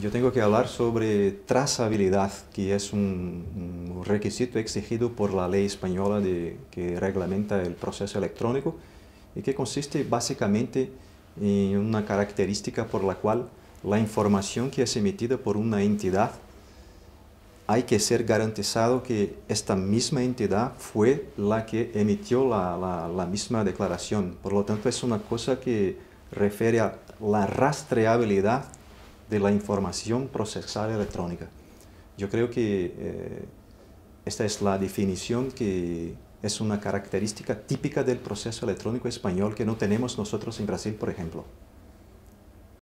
yo tengo que hablar sobre trazabilidad, que es un, requisito exigido por la ley española de, que reglamenta el proceso electrónico y que consiste básicamente en una característica por la cual la información que es emitida por una entidad hay que ser garantizado que esta misma entidad fue la que emitió la, la misma declaración. Por lo tanto, es una cosa que refiere a la rastreabilidad de la información procesal electrónica. Yo creo que eh, esta es la definición que es una característica típica del proceso electrónico español que no tenemos nosotros en Brasil, por ejemplo.